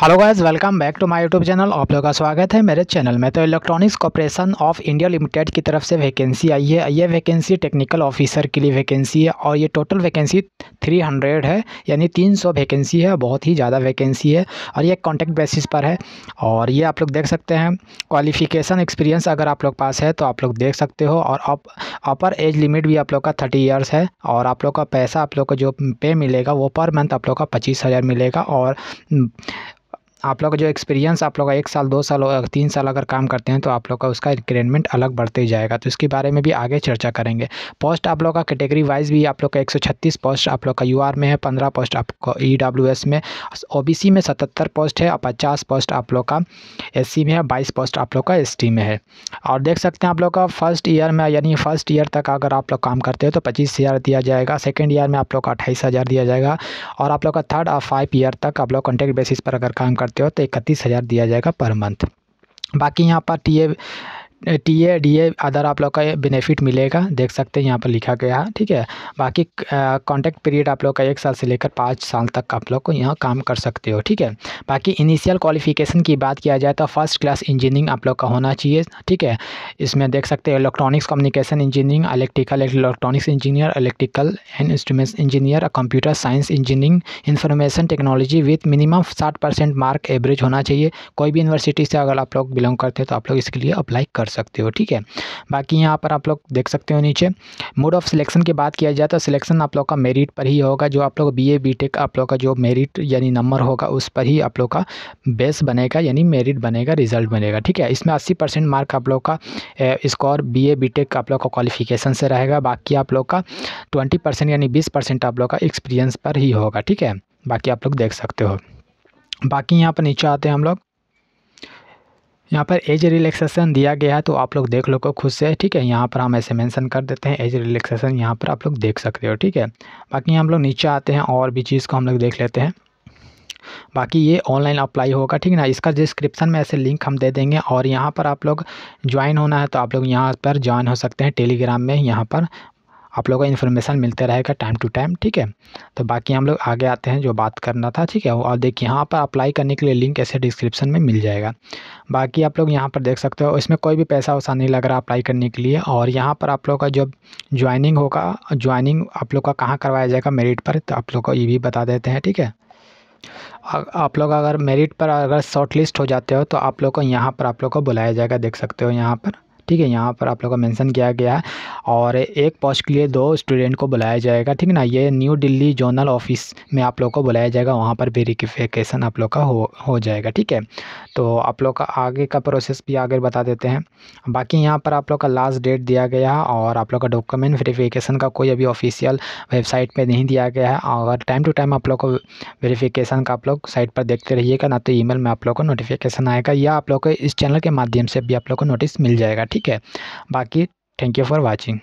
hello guys welcome back to my YouTube channel आप लोगों का स्वागत है मेरे चैनल में तो electronics corporation of India limited की तरफ से वैकेंसी आई है ये वैकेंसी टेक्निकल ऑफिसर के लिए वैकेंसी है और ये टोटल वैकेंसी 300 है यानी 300 वैकेंसी है बहुत ही ज़्यादा वैकेंसी है और ये कॉन्टैक्ट बेसिस पर है और ये आप लोग देख सकते हैं क्वालिफिकेशन एक्सपीरियंस अगर आप लोग पास है तो आप लोग देख सकते हो और अपर एज लिमिट भी आप लोग का थर्टी ईयर्स है और आप लोग का पैसा आप लोग को जो पे मिलेगा वो पर मंथ आप लोग का पच्चीस मिलेगा और आप लोग का जो एक्सपीरियंस आप लोग का एक साल दो साल और तीन साल अगर काम करते हैं तो आप लोग का उसका इंक्रीमेंट अलग बढ़ते ही जाएगा तो इसके बारे में भी आगे चर्चा करेंगे पोस्ट आप लोग का कैटेगरी वाइज भी आप लोग का 136 पोस्ट आप लोग का यू में है पंद्रह पोस्ट आपको ई में ओ में सतहत्तर पोस्ट है और पचास पोस्ट आप लोग का एस में है बाईस पोस्ट आप लोग का एस में है और देख सकते हैं आप लोग का फर्स्ट ईयर में यानी फर्स्ट ईयर तक अगर आप लोग काम करते हो तो पच्चीस दिया जाएगा सेकेंड ईयर में आप लोग का अट्ठाईस दिया जाएगा और आप लोग का थर्ड और फाइव ईयर तक आप लोग कॉन्ट्रैक्ट बेसिस पर अगर काम करते हो तो इकतीस हज़ार दिया जाएगा पर मंथ बाकी यहाँ पर T A T A D A other आप लोग का बेनिफिट मिलेगा देख सकते हैं यहाँ पर लिखा गया है ठीक है बाकी कॉन्टैक्ट पीरियड आप लोग का एक साल से लेकर पाँच साल तक आप लोग को यहाँ काम कर सकते हो ठीक है बाकी इनिशियल क्वालिफिकेशन की बात किया जाए तो फर्स्ट क्लास इंजीनियरिंग आप लोग का होना चाहिए ठीक है इसमें देख सकते हैं electronics communication engineering electrical electronics engineer electrical and instruments engineer computer science engineering information technology with minimum साठ मार्क एवरेज होना चाहिए कोई भी यूनिवर्सिटी से अगर आप लोग बिलोंग करते हैं तो आप लोग इसके लिए अप्लाई कर सकते हो ठीक है बाकी यहाँ पर आप लोग देख सकते हो नीचे मोड ऑफ सिलेक्शन की बात किया जाए तो सिलेक्शन आप लोग का मेरिट पर ही होगा जो आप लोग बी ए बी टेक आप लोग का जो मेरिट यानी नंबर होगा उस पर ही आप लोग का बेस बनेगा यानी मेरिट बनेगा रिजल्ट बनेगा ठीक है इसमें अस्सी परसेंट मार्क आप लोग का score B A B tech आप लोग का क्वालिफिकेशन से रहेगा बाकी आप लोग का ट्वेंटी परसेंट यानी बीस परसेंट आप लोग का एक्सपीरियंस पर ही होगा ठीक है बाकी आप लोग देख सकते हो बाकी यहाँ पर नीचे आते हैं हम लोग यहाँ पर एज रिलैक्सेशन दिया गया है तो आप लोग देख लो को खुद से ठीक है यहाँ पर हम ऐसे मेंशन कर देते हैं एज रिलैक्सेशन यहाँ पर आप लोग देख सकते हो ठीक है बाकी हम लोग नीचे आते हैं और भी चीज़ को हम लोग देख लेते हैं बाकी ये ऑनलाइन अप्लाई होगा ठीक है ना इसका डिस्क्रिप्शन में ऐसे लिंक हम दे देंगे और यहाँ पर आप लोग ज्वाइन होना है तो आप लोग यहाँ पर ज्वाइन हो सकते हैं टेलीग्राम में यहाँ पर आप लोगों को इन्फॉर्मेशन मिलते रहेगा टाइम टू टाइम ठीक है तो बाकी हम लोग आगे आते हैं जो बात करना था ठीक है और देखिए यहाँ पर अप्लाई करने के लिए लिंक ऐसे डिस्क्रिप्शन में मिल जाएगा बाकी आप लोग यहाँ पर देख सकते हो इसमें कोई भी पैसा वैसा नहीं लग रहा अप्लाई करने के लिए और यहाँ पर आप लोग का जब ज्वाइनिंग होगा ज्वाइनिंग आप लोग का कहाँ करवाया जाएगा मेरिट पर तो आप लोग को ये भी बता देते हैं ठीक है आप लोग अगर मेरिट पर अगर शॉर्ट लिस्ट हो जाते हो तो आप लोग को यहाँ पर आप लोग को बुलाया जाएगा देख सकते हो यहाँ पर ठीक है यहाँ पर आप लोग का मेंशन किया गया है और एक पोस्ट के लिए दो स्टूडेंट को बुलाया जाएगा ठीक है ना ये न्यू दिल्ली जोनल ऑफिस में आप लोग को बुलाया जाएगा वहाँ पर वेरीफिकेशन आप लोग का हो हो जाएगा ठीक है तो आप लोग का आगे का प्रोसेस भी आगे बता देते हैं बाकी यहाँ पर आप लोग का लास्ट डेट दिया गया है और आप लोग का डॉक्यूमेंट वेरीफिकेशन का कोई अभी ऑफिशियल वेबसाइट पर नहीं दिया गया है और टाइम टू टाइम आप लोग को वेरीफिकेशन का आप लोग साइट पर देखते रहिएगा ना तो ई में आप लोग को नोटिफिकेशन आएगा या आप लोग को इस चैनल के माध्यम से भी आप लोग को नोटिस मिल जाएगा ठीक ठीक है बाकी थैंक यू फॉर वॉचिंग